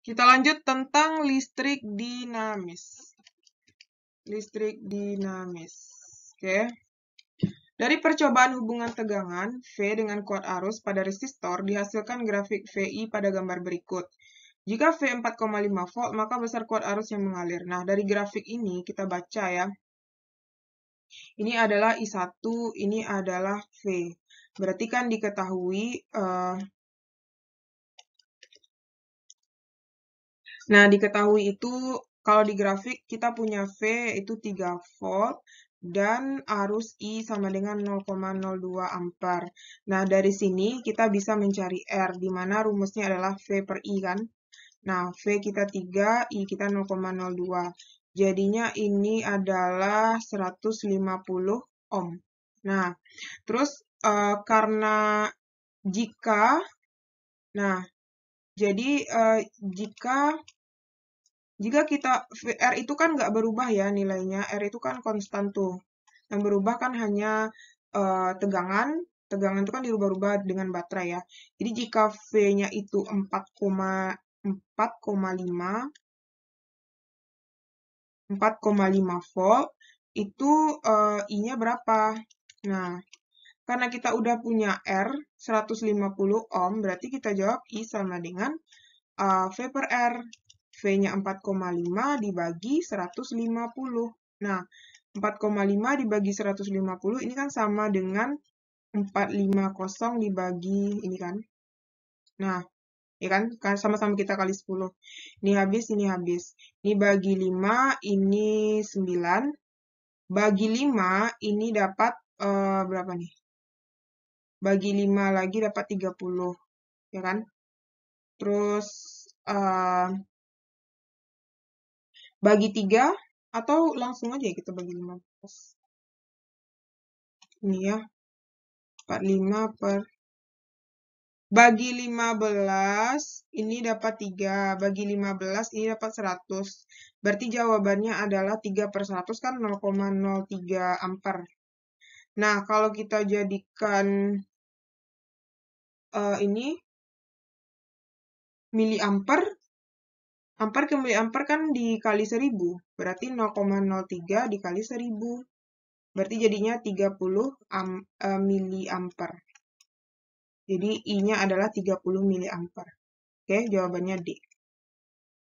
Kita lanjut tentang listrik dinamis. Listrik dinamis. Oke. Dari percobaan hubungan tegangan V dengan kuat arus pada resistor dihasilkan grafik VI pada gambar berikut. Jika V 4,5 volt, maka besar kuat arus yang mengalir. Nah, dari grafik ini kita baca ya. Ini adalah I1, ini adalah V. Berarti kan diketahui uh, Nah, diketahui itu kalau di grafik kita punya V itu 3 volt dan arus I sama dengan 0,02 ampere. Nah, dari sini kita bisa mencari R, di mana rumusnya adalah V per I kan? Nah, V kita 3, I kita 0,02. Jadinya ini adalah 150 ohm. Nah, terus uh, karena jika, nah, jadi uh, jika jika kita R itu kan nggak berubah ya nilainya, R itu kan konstan tuh. Yang berubah kan hanya uh, tegangan, tegangan itu kan dirubah rubah dengan baterai ya. Jadi jika V-nya itu 4,4,5 4,5 volt, itu uh, I-nya berapa? Nah, karena kita udah punya R 150 ohm, berarti kita jawab I sama dengan uh, V per R. V-nya 4,5 dibagi 150. Nah, 4,5 dibagi 150 ini kan sama dengan 450 dibagi ini kan. Nah, ya kan? kan sama-sama kita kali 10. Ini habis, ini habis. Ini bagi 5, ini 9. Bagi 5, ini dapat uh, berapa nih? Bagi 5 lagi dapat 30. Ya kan? Terus, uh, bagi tiga atau langsung aja kita bagi 15 ini ya 45 per bagi 15 ini dapat 3, bagi 15 ini dapat 100. Berarti jawabannya adalah 3 per 100 kan 0,03 ampere. Nah, kalau kita jadikan uh, ini ampere Ampere kembali ampere kan dikali 1000, berarti 0,03 dikali 1000. Berarti jadinya 30 am, eh, miliampere. Jadi I-nya adalah 30 miliampere. Oke, jawabannya D.